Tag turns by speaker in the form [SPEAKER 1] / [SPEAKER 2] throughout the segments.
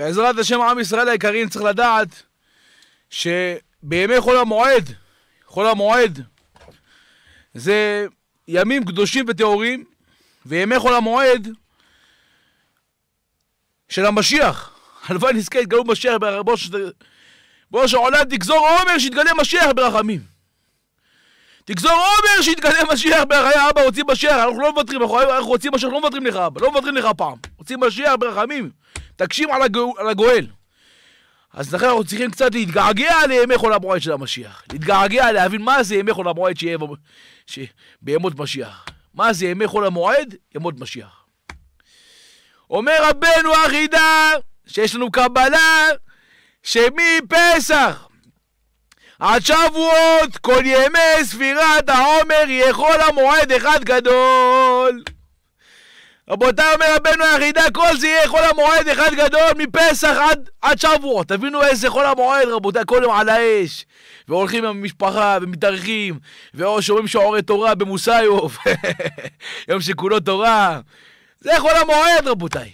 [SPEAKER 1] בעזרת השם, עם ישראל היקרים צריך לדעת שבימי חול המועד, חול המועד, זה ימים קדושים וטהורים, וימי חול המועד של המשיח. הלוואי נזכה יתגלו משיח, בואו שעולם תגזור עומר שיתגלה משיח ברחמים. תגזור עומר שיתגלה משיח ברחמים. אבא, רוצים משיח, אנחנו לא מוותרים, אנחנו רוצים משיח, לא מוותרים לך, אבא, לא מוותרים לך פעם. רוצים משיח ברחמים. תגשים על, הגו, על הגואל. אז לכן אנחנו צריכים קצת להתגעגע לימי חול המועד של המשיח. להתגעגע, להבין מה זה ימי חול המועד שיהיה ש... בימות משיח. מה זה ימי חול המועד? ימות משיח. אומר רבנו החידה, שיש לנו קבלה, שמפסח עד שבועות, כל ימי ספירת העומר יהיה חול המועד אחד גדול. רבותיי, אומר רבנו יחידה, כל זה יהיה חול המועד אחד גדול מפסח עד, עד שבוע. תבינו איזה חול המועד, רבותיי, כל יום על האש. והולכים עם המשפחה, ומתארחים, ושומעים שעורי תורה במוסיוב. יום שכולו תורה. זה חול המועד, רבותיי.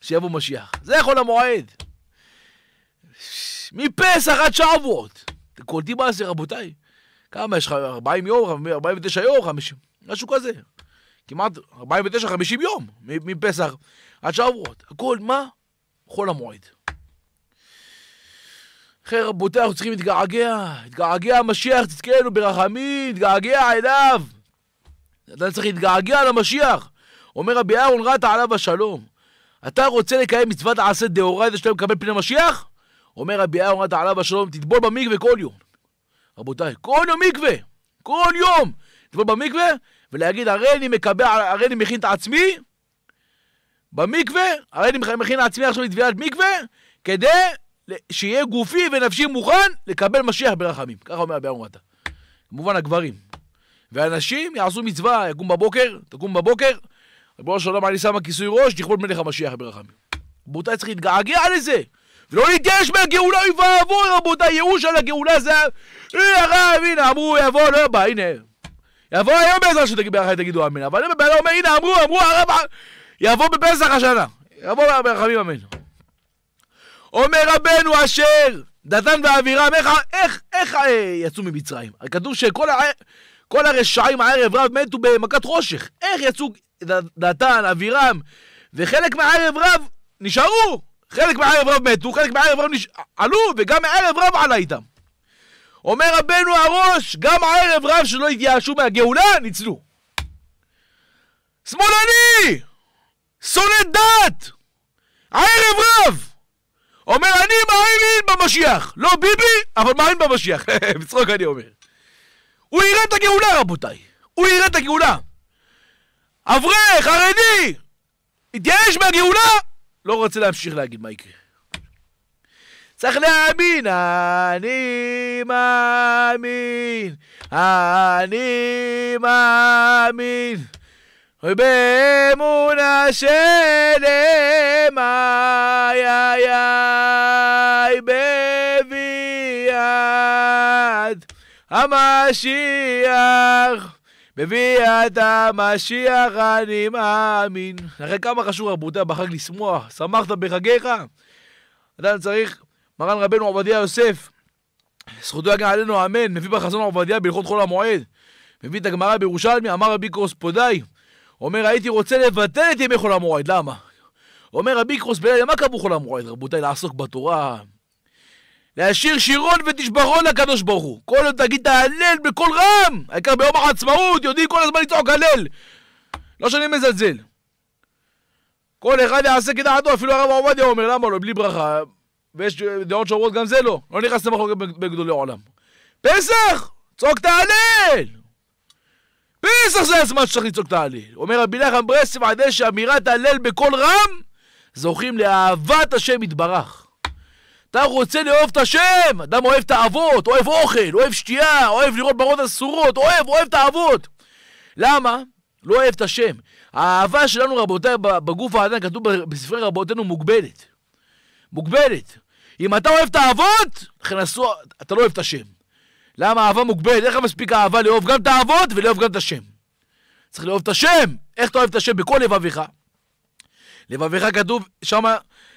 [SPEAKER 1] שיבוא משיח. זה חול המועד. מפסח עד שבוע. אתם קולטים מה זה, רבותיי? כמה יש לך? 40 יום, 49 יום, 50, משהו כזה. כמעט 49-50 יום מפסח עד שעברות, הכל מה? חול המועד. אחרי רבותיי, אנחנו צריכים להתגעגע. התגעגע המשיח, תזכנו ברחמים, התגעגע אליו. אתה צריך להתגעגע למשיח. אומר רבי אהרון רטע עליו השלום. אתה רוצה לקיים מצוות עשה דאורייתא שאתה מקבל פני המשיח? אומר רבי אהרון רטע עליו השלום, תטבול במקווה כל יום. רבותיי, כל יום מקווה! כל יום! תטבול במקווה, ולהגיד, הרי אני מקבע, הרי אני מכין את עצמי במקווה, הרי אני מכין את עצמי עכשיו לטביעת מקווה, כדי שיהיה גופי ונפשי מוכן לקבל משיח ברחמים. ככה אומר אבי אמורתא. כמובן הגברים. והנשים יעשו מצווה, יקום בבוקר, תקום בבוקר, רבו של עולם אני שמה כיסוי ראש, תכבוד מלך המשיח ברחמים. רבותיי, צריך להתגעגע לזה. ולא להתייאש מהגאולה, אוי ואבוי, רבותיי, ייאוש על הגאולה זה... הנה אה, הרב, הנה, אמרו, יבוא, לא בא, הנה. יבוא היום בעזרת שתגיד ביחד תגידו אמן. אבל אם הבעלה אומר, הנה, אמרו, אמרו, הרב, יבוא בפסח השנה. יבוא ברחמים אמן. אומר רבנו אשר, דתן ואבירם, איך, איך, איך אה, יצאו ממצרים? כתוב שכל הע... כל הרשעים הערב רב מתו במכת חושך. איך יצאו דתן, אבירם, וחלק מהערב רב נשארו. חלק מהערב רב מתו, חלק מהערב רב נש... עלו, וגם מהערב רב עלה איתם. אומר רבנו הראש, גם ערב רב שלא התייאשו מהגאולה, ניצלו. שמאלני! שונא דת! ערב רב! אומר, אני מאמין במשיח. לא ביבי, אבל מאמין במשיח. בצחוק אני אומר. הוא יראה את הגאולה, רבותיי. הוא יראה את הגאולה. אברך, חרדי, התייאש מהגאולה, לא רוצה להמשיך להגיד מה יקרה. צריך להאמין. אני מאמין, אני מאמין. באמונה שלמה, יא יא איי, בביאת המשיח. מביא המשיח, אני מאמין. אחרי כמה חשוב רבותי בחג לשמוח, שמחת בחגיך? אדם צריך מרן רבנו עובדיה יוסף, זכותו יגן עלינו אמן, מביא בחזון עובדיה בהלכות חול המועד, מביא את הגמרא בירושלמי, אמר רבי קרוס פודאי, אומר הייתי רוצה לבטל את ימי חול המועד, למה? אומר רבי קרוס פודאי, למה קבעו חול המועד? רבותיי, לעסוק בתורה, להשאיר שירון ותשברון לקדוש ברוך הוא. כל יום תגיד את ההלל בקול רם, העיקר ביום העצמאות, יודעים כל הזמן לצעוק הלל. לא שאני מזלזל. כל אחד יעשה כדעתו, אפילו הרב עובדיה אומר, למה לא, בלי ברכה. ויש דעות שאומרות גם זה לא, לא נכנס למחלוקת בגדולי עולם. פסח! צעוק תהלל! פסח זה הזמן שצריך לצעוק תהלל! אומר רבי נחם ברסלב על ידי שאמירת הלל בקול רם זוכים לאהבת השם יתברך. אתה רוצה לאהוב את השם, אדם אוהב את האבות, אוהב אוכל, אוהב שתייה, אוהב לראות ברות אסורות, אוהב, אוהב את האבות. למה? לא אוהב את השם. האהבה שלנו, רבותיי, בגוף האדם, כתוב בספרי רבותינו, מוגבלת. מוגבלת. אם אתה אוהב את האבות, נכנסו, אתה לא אוהב את השם. למה אהבה מוגבלת? איך מספיק אהבה לאהוב גם את האבות ולאהוב גם את השם? צריך לאהוב את השם. איך אתה אוהב את השם? בכל לבביך. לבביך כתוב, שם,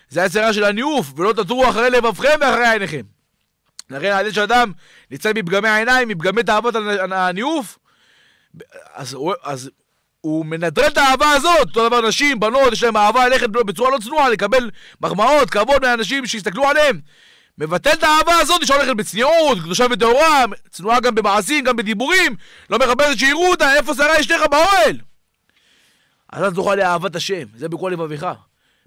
[SPEAKER 1] זה היצירה של הניאוף, ולא תטורו אחרי לבבכם ואחרי עיניכם. לכן העתיד של אדם ניצל מפגמי העיניים, מפגמי תאוות הניאוף, אז, אז הוא מנטרל את האהבה הזאת, אותו דבר נשים, בנות, יש להם אהבה ללכת בצורה לא צנועה, לקבל מחמאות, כבוד מהאנשים שיסתכלו עליהם. מבטל את האהבה הזאת, הולכת בצניעות, קדושה וטהורה, צנועה גם במעשים, גם בדיבורים, לא מחפשת שיראו אותה, איפה שרה אשתך באוהל? אז אתה זוכה לאהבת השם, זה בכל לבביך.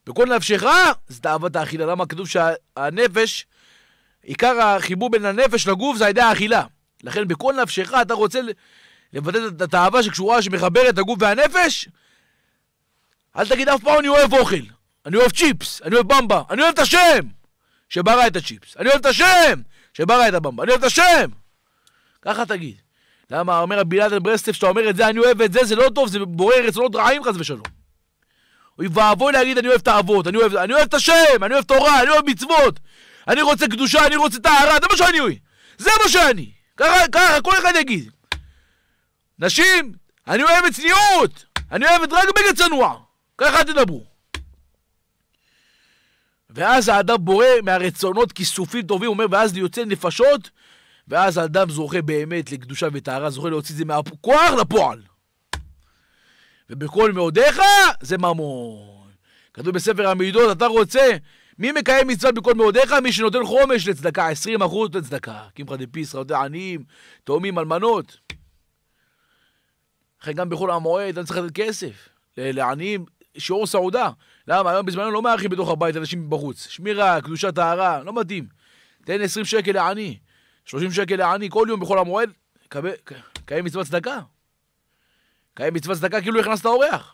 [SPEAKER 1] בכל נפשך זה אהבת האכילה. למה כתוב שהנפש, עיקר החיבור בין הנפש לגוף זה על ידי האכילה. לכן בכל נפשך אתה רוצה לבטא את האהבה שקשורה, שמחברת את הגוף והנפש, אל תגיד אף פעם אני אוהב אוכל, אני אוהב צ'יפס, אני אוהב במבה, אני אוהב את השם שברא את הצ'יפס, אני אוהב את השם שברא את הבמבה, אני אוהב את השם! ככה תגיד. למה אומר רבי אלעד ברסלב, כשאתה אומר את זה, אני אוהב את זה, זה לא טוב, זה בורא רצונות לא רעים חס ושלום. אוי ואבוי להגיד, אני אוהב את האבות, אני אוהב, אני אוהב את השם, אני אוהב תורה, אני אוהב מצוות, אני רוצה קדושה, אני רוצה טהרה, זה מה שאני אוהב. זה מה שאני. ככה, ככה, כל אחד יגיד. נשים, אני אוהב צניעות! אני אוהב את רק בגד צנוע! ככה תדברו. ואז האדם בורא מהרצונות כיסופים טובים, אומר, ואז יוצא נפשות, ואז האדם זוכה באמת לקדושה וטהרה, זוכה להוציא את זה מהכוח לפועל. ובכל מאודיך זה ממון. כתוב בספר המידות, אתה רוצה, מי מקיים מצוות בכל מאודיך? מי שנותן חומש לצדקה, 20% לצדקה. קמחא דפיסרא, עניים, תאומים, אלמנות. אחרי גם בחול המועד, אני צריך לתת כסף. לעניים, שיעור סעודה. למה? היום בזמנו לא מארחים בתוך הבית אנשים בחוץ. שמירה, קדושה, טהרה, לא מתאים. תן 20 שקל לעני, 30 שקל לעני כל יום בחול המועד, קיים מצוות צדקה. קיים מצוות צדקה כאילו הכנסת אורח.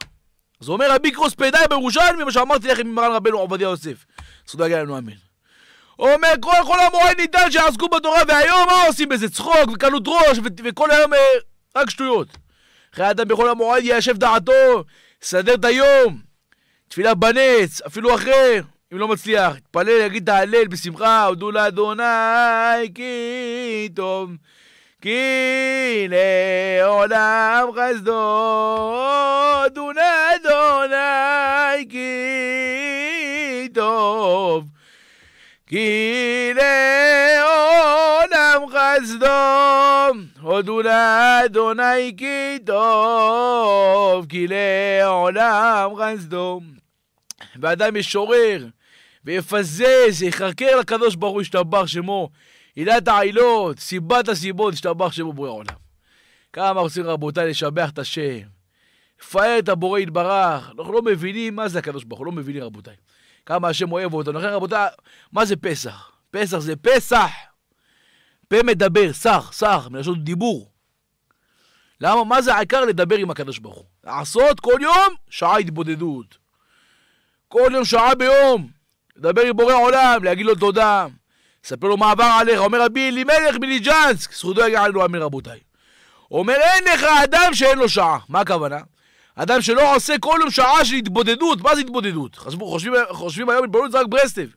[SPEAKER 1] אז הוא אומר רבי פדאי בירושלמי, מה שאמרתי לכם עם מרן רבנו עובדיה יוסף. זכותו יגיע לנו אמן. הוא אומר, כל חול המועד ניתן שיעסקו בתורה, והיום מה עושים בזה? צחוק וקלות ראש, וכל היום אה, רק שטויות. אחרי האדם בכל המועד יישב דעתו, סדר את היום. תפילה בנץ, אפילו אחרי, אם לא מצליח. יתפלל, יגיד תהלל בשמחה, הודו לאדוני כי טוב. כי לעולם חסדו, דוני אדוני כי טוב. כי לעולם עד הודו לאדוני כי טוב, כי לעולם חסדום. ואדם ישורר, ויפזז, יחרקר לקדוש ברוך הוא, ישתבח שמו, עילת העילות, סיבת הסיבות, ישתבח שמו בורא עולם. כמה רוצים רבותיי לשבח את השם, לפאר את הבורא יתברך, אנחנו לא מבינים מה זה הקדוש ברוך הוא, לא מבינים רבותיי. כמה השם אוהב אותנו. לכן רבותיי, מה זה פסח? פסח זה פסח. פה מדבר, סח, סח, מלשון דיבור. למה? מה זה העיקר? לדבר עם הקדוש ברוך הוא. לעשות כל יום שעה התבודדות. כל יום שעה ביום. לדבר עם בורא עולם, להגיד לו תודה. ספר לו מה עבר עליך. אומר רבי אלימלך מליג'נסק, זכותו יגיע עלינו אמיר רבותיי. אומר אין לך אדם שאין לו שעה. מה הכוונה? אדם שלא עושה כל יום שעה של התבודדות. מה זה התבודדות? חשבו, חושבים, חושבים היום התבודדות זה רק ברסלב.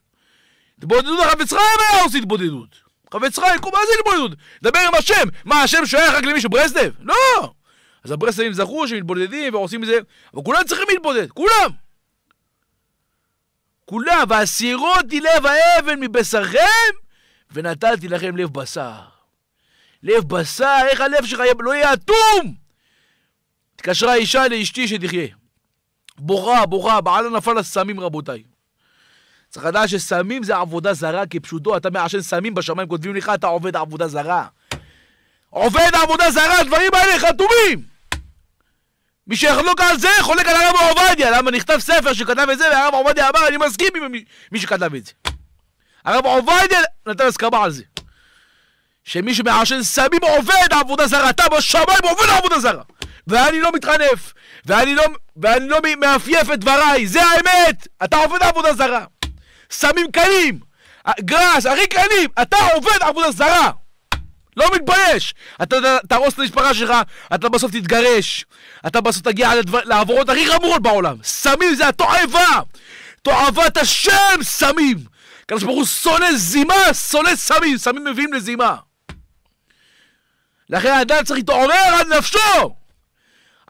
[SPEAKER 1] התבודדות החפץ חיים היה עושה התבודדות. חפץ חיים, מה זה התבודדות? דבר עם השם. מה, השם שייך רק למישהו ברסלב? לא! אז הברסלבים זכו שהם מתבודדים ועושים את זה, אבל כולם צריכים להתבודד, כולם! כולם, והסירותי לב האבן מבשרכם, ונתתי לכם לב בשר. לב בשר, איך הלב שלך לא יהיה אטום? התקשרה אישה לאשתי שתחיה. בוכה, בוכה, בעלה נפל לסמים רבותיי. צריך לדעת שסמים זה עבודה זרה כפשוטו, אתה מעשן סמים בשמיים, כותבים לך, אתה עובד עבודה זרה. עובד עבודה זרה, הדברים האלה חתומים! מי שיחלוק על זה, חולק על הרב עובדיה. למה נכתב ספר שכתב את זה, והרב עובדיה אמר, אני מסכים עם מי שכתב את זה. הרב עובדיה נתן הסכמה על זה. שמי שמעשן סמים עובד עבודה זרה, אתה בשמיים עובד עבודה זרה. ואני לא מתחנף, ואני לא, ואני לא מאפייף את דבריי, זה האמת! אתה עובד עבודה זרה. סמים קלים, גראס, ערים קלים, אתה עובד עבודה זרה! לא מתבייש! אתה תהרוס את המשפחה שלך, אתה בסוף תתגרש, אתה בסוף תגיע לדבר, לעבורות הכי חמורות בעולם. סמים זה התועבה! תועבת השם סמים! הקדוש ברוך הוא שונא זימה, שונא סמים, סמים מביאים לזימה. לכן האדם צריך להתעורר על נפשו!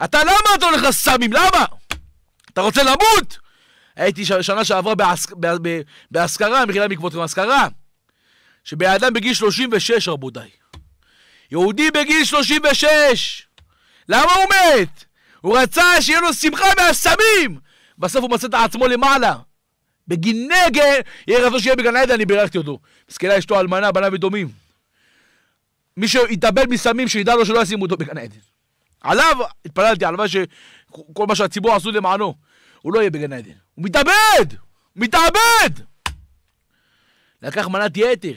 [SPEAKER 1] אתה למה אתה הולך לסמים? למה? אתה רוצה למות? הייתי שנה שעברה בהשכרה, מחילה בעקבותכם, השכרה. אדם בגיל 36, רבותיי. יהודי בגיל 36! למה הוא מת? הוא רצה שיהיה לו שמחה מהסמים! בסוף הוא מצא את עצמו למעלה. בגין נגל, יהיה רצון שיהיה בגן עדן, אני בירכתי אותו. מסכנה אשתו אלמנה, בניו ודומים. מי שהתאבל מסמים, שידע לו שלא ישימו אותו בגן עדן. עליו התפללתי, הלוואי שכל מה שהציבור עשו למענו, הוא לא יהיה בגן עדן. הוא מתאבד! הוא מתאבד! לקח מנת יתר,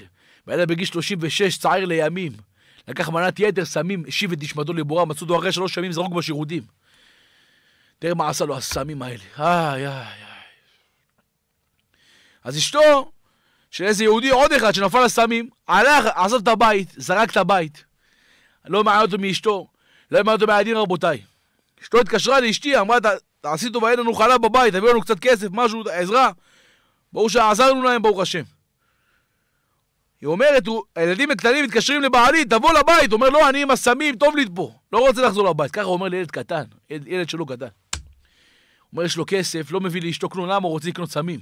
[SPEAKER 1] והיה בגיל 36 צעיר לימים. לקח מנת יתר, סמים, השיב את נשמתו לבורה, מצאו אותו אחרי שלוש ימים, זרוק בשירותים. תראה מה עשה לו הסמים האלה. איי, איי, איי. אז אשתו של איזה יהודי, עוד אחד שנפל לסמים, הלך, עזב את הבית, זרק את הבית. לא מעניין אותו מאשתו, לא מעניין אותו מהילדים, רבותיי. אשתו התקשרה לאשתי, אמרה, תעשי טובה, אין לנו חלב בבית, תביאו לנו קצת כסף, משהו, עזרה. ברור שעזרנו להם, ברוך השם. היא אומרת, הילדים הקטנים מתקשרים לבעלי, תבוא לבית. אומר, לא, אני עם הסמים, טוב לי פה. לא רוצה לחזור לבית. ככה אומר לילד קטן, ילד, ילד שלא גדל. אומר, יש לו כסף, לא מביא לאשתו כלום, למה הוא רוצה לקנות סמים?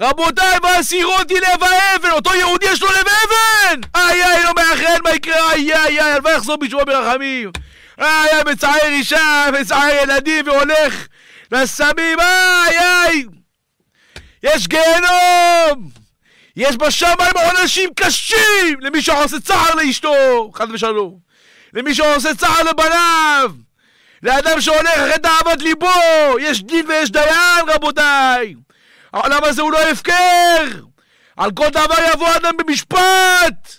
[SPEAKER 1] רבותיי, והסירותי לב האבן! אותו יהודי יש לו לב אבן! איי איי, לא מאחל מה יקרה, איי איי איי, הלוואי יחזור בתשובה ברחמים. היה מצער אישה, מצער ילדים, והולך לסמים, איי איי! יש גיהנום! יש בשמיים עונשים קשים למי שעושה צער לאשתו, חד ושלום. למי שעושה צער לבניו. לאדם שהולך אחרי תאוות ליבו. יש דין ויש דיין, רבותיי. העולם הזה הוא לא הפקר. על כל דבר יבוא אדם במשפט.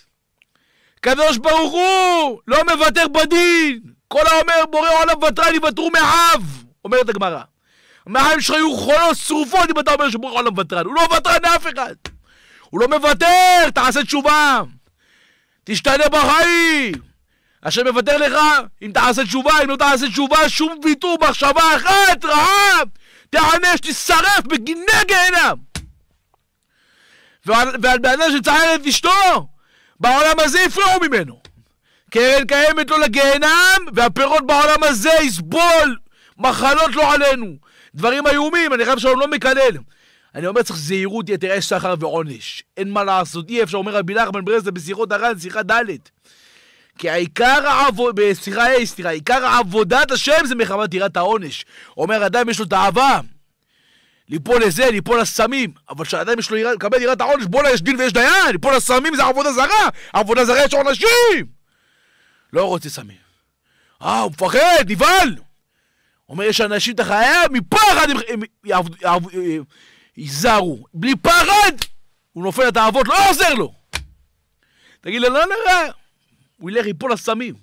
[SPEAKER 1] הקדוש ברוך הוא לא מוותר בדין. כל האומר בורא עולם ותרן יוותרו מאב, אומרת הגמרא. המעיים שלך יהיו חולות שרופות אם אתה אומר שבורא עולם ותרן. הוא לא ותרן לאף אחד. הוא לא מוותר, תעשה תשובה. תשתנה בחיים. השם מוותר לך אם תעשה תשובה, אם לא תעשה תשובה, שום ויתור, מחשבה אחת, רעב. תיענש, תשרף בגיני גיהנם. ועל, בן אדם שצער את אשתו, בעולם הזה יפרעו ממנו. קרן קיימת לא לגיהנם, והפירות בעולם הזה יסבול מחלות לא עלינו. דברים איומים, אני חייב שלום לא מקלל. אני אומר, צריך זהירות יתר, יש סחר ועונש. אין מה לעשות, אי אפשר, אומר רבי נחמן ברזל בשיחות הר"ן, שיחה ד'. כי העיקר העבודה, סליחה, ה', סליחה, עיקר עבודת השם זה מחמת יראת העונש. אומר, אדם יש לו תאווה. ליפול לזה, ליפול לסמים. אבל כשאדם יש לו, מקבל יראת העונש, בואנה, יש דין ויש דיין, ליפול לסמים זה עבודה זרה! עבודה זרה יש עונשים! לא רוצה סמים. אה, הוא מפחד, נבהל! אומר, יש אנשים, אתה חייב, מפחד הם יעבדו, אה, ייזהרו. בלי פחד! הוא נופל לתאוות, לא עוזר לו! תגיד לו, לא נראה, לא, לא. הוא ילך ליפול לסמים.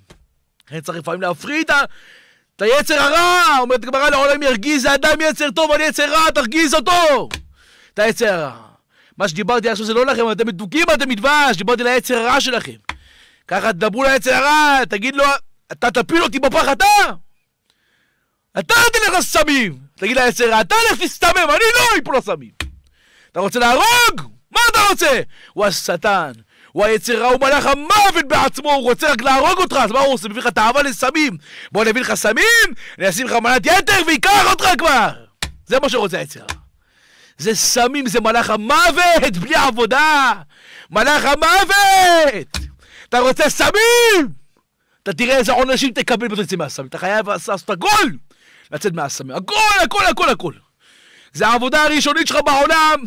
[SPEAKER 1] לכן צריך לפעמים להפריד את היצר הרע. אומרת הגמרא, לעולם ירגיז האדם יצר טוב אני יצר רע, תרגיז אותו! את היצר הרע. מה שדיברתי עכשיו זה לא לכם, אתם מתוקים, אתם מדבש, דיברתי על היצר הרע שלכם. ככה תדברו ליצר הרע, תגיד לו, אתה תפיל אותי בפח, אתה! אתה תלך לסמים! תגיד ליצר הרע, אתה לך להסתמם, אני לא אפול לסמים! אתה רוצה להרוג? מה אתה רוצה? הוא השטן, הוא היצר רע, הוא מלך המוות בעצמו, הוא רוצה רק להרוג אותך, אז מה הוא עושה? מביא לך תאווה לסמים. בוא נביא לך סמים, אני אשים לך מנת יתר ויקח אותך כבר! זה מה שרוצה היצר הרע. זה סמים, זה מלאך המוות, בלי עבודה! מלאך המוות! אתה רוצה סמים! אתה תראה איזה עונשים תקבל בתוצאי מהסמים. אתה חייב לעשות את הגול! לצאת מהסמים. הגול, הכל, הכל, הכל. זה העבודה הראשונית שלך בעולם.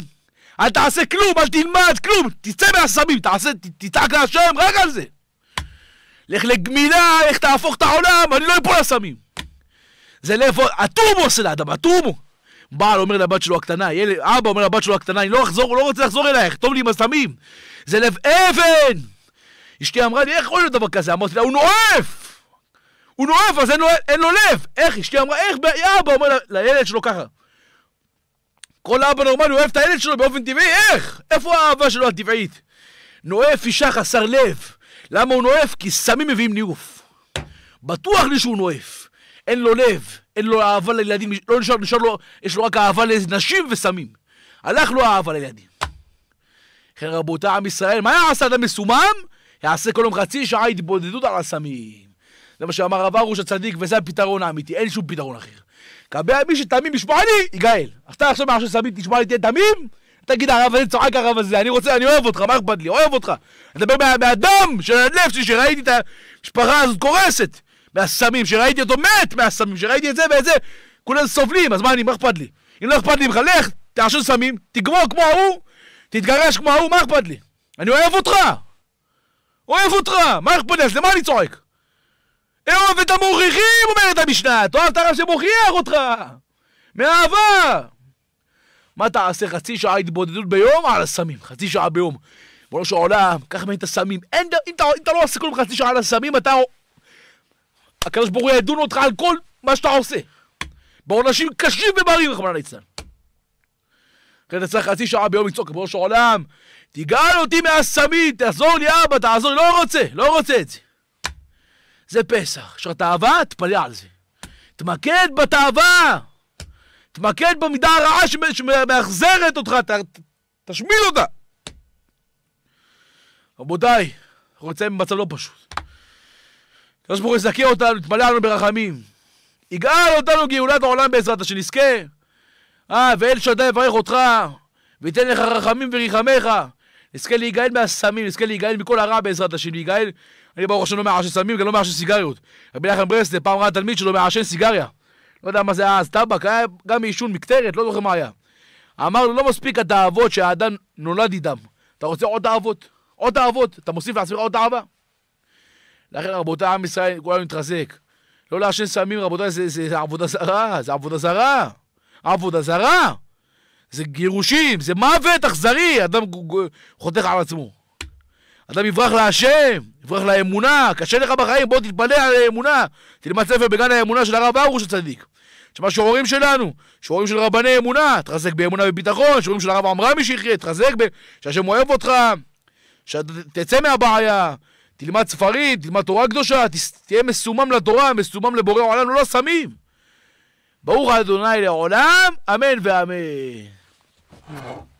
[SPEAKER 1] אל תעשה כלום, אל תלמד כלום. תצא מהסמים, תעשה, תצעק להשם, רק על זה. לך לגמילה, איך תהפוך את העולם, אני לא אפול לסמים. זה לב, הטומו עושה לאדם, הטומו. בעל אומר לבת שלו הקטנה, ילד, אבא אומר לבת שלו הקטנה, אני לא אחזור, הוא לא רוצה לחזור אלייך, טוב לי עם הסמים. זה לב אבן! אשתי אמרה לי, איך יכול להיות דבר כזה? אמרתי לה, הוא נואף! הוא נואף, אז אין לו, אין לו לב! איך? אשתי אמרה, איך? אבא אומר לילד שלו ככה. כל אבא נורמלי אוהב את הילד שלו באופן טבעי, איך? איפה האהבה שלו הטבעית? נואף אישה חסר לב. למה הוא נואף? כי סמים מביאים ניאוף. בטוח לי שהוא נואף. אין לו לב, אין לו אהבה לילדים, לא נשאר, נשאר לו, יש לו רק אהבה לנשים וסמים. הלך לו אהבה לילדים. לכן רבותי עם ישראל, מה היה עשה אדם מסומם? יעשה כל יום חצי שעה התבודדות על הסמים. זה מה שאמר רב ארוש הצדיק, וזה הפתרון האמיתי, אין שום פתרון אחר. קבע מי שתמים ישמע ישמעני, יגאל. אתה עכשיו מעכשיו סמים תשמע לי, תהיה תמים? תגיד הרב הזה צועק הרב הזה, אני רוצה, אני אוהב אותך, מה אכפת לי? אוהב אותך. אני מדבר מהדם של הלב שלי, שראיתי את המשפחה הזאת קורסת. מהסמים, שראיתי אותו מת מהסמים, שראיתי את זה ואת זה. כולם סובלים, אז מה אני, מה אכפת לי? אם לא אכפת לי ממך, לך, תעשן סמים, תגמור כמו ההוא, תתגרש כמו ההוא, מה אכפת לי? אני אוהב אותך! אוהב אותך! מה אכפת לי? אז למה אני צועק? אוהב את המוכיחים, אומרת המשנה! תאהב את הרב שמוכיח אותך! מאהבה! מה תעשה? חצי שעה התבודדות ביום? על הסמים, חצי שעה ביום. ריבונו של עולם, קח ממני את הסמים. אין, אם, אתה, אם אתה לא עושה כלום חצי שעה על הסמים, אתה... הקדוש ברוך הוא ידון אותך על כל מה שאתה עושה. בעונשים קשים ומרים, רחמנא ליצלן. אחרי זה צריך חצי שעה ביום לצעוק, ריבונו של עולם, תגאל אותי מהסמית, תעזור לי אבא, תעזור לי, לא רוצה, לא רוצה את זה. זה פסח. יש לך תאווה, תפלא על זה. תמקד בתאווה. תמקד במידה הרעה שמאכזרת אותך, ת, ת, תשמיל אותה. רבותיי, אנחנו נמצאים במצב לא פשוט. הקדוש ברוך הוא יזכה אותנו, יתמלא עלינו ברחמים. יגאל אותנו גאולת העולם בעזרת השם, נזכה. אה, ואל שדה יברך אותך, וייתן לך רחמים וריחמך. נזכה להיגאל מהסמים, נזכה להיגאל מכל הרע בעזרת השם, להיגאל... אני ברוך השם לא מעשן סמים, גם לא מעשן סיגריות. רבי נחמן ברסלב פעם ראה תלמיד שלא מעשן סיגריה. לא יודע מה זה היה אז, טבק, היה גם מעישון מקטרת, לא זוכר מה היה. אמר לו, לא מספיק התאוות שהאדם נולד איתם. אתה רוצה עוד תאוות? עוד תאוות. אתה מוסיף לעצמך עוד תאווה? לכן רבותיי, עם ישראל, כולנו נתחזק. לא לעשן סמים, רבותיי, זה, זה, זה עבודה זרה, זה עבודה זרה. עבודה זרה! זה גירושים, זה מוות אכזרי, אדם חותך על עצמו. אדם יברח להשם, יברח לאמונה, קשה לך בחיים, בוא תתפלא על האמונה. תלמד ספר בגן האמונה של הרב ארוש הצדיק. תשמע שעורים שלנו, שעורים של רבני אמונה, תחזק באמונה וביטחון, שעורים של הרב עמרמי שיחיה, תחזק ב... שהשם אוהב אותך, שתצא מהבעיה, תלמד ספרים, תלמד תורה קדושה, תהיה מסומם לתורה, מסומם לבורא עולם, לא סמים. ברוך ה' לעולם, אמן ואמן. Mm-hmm.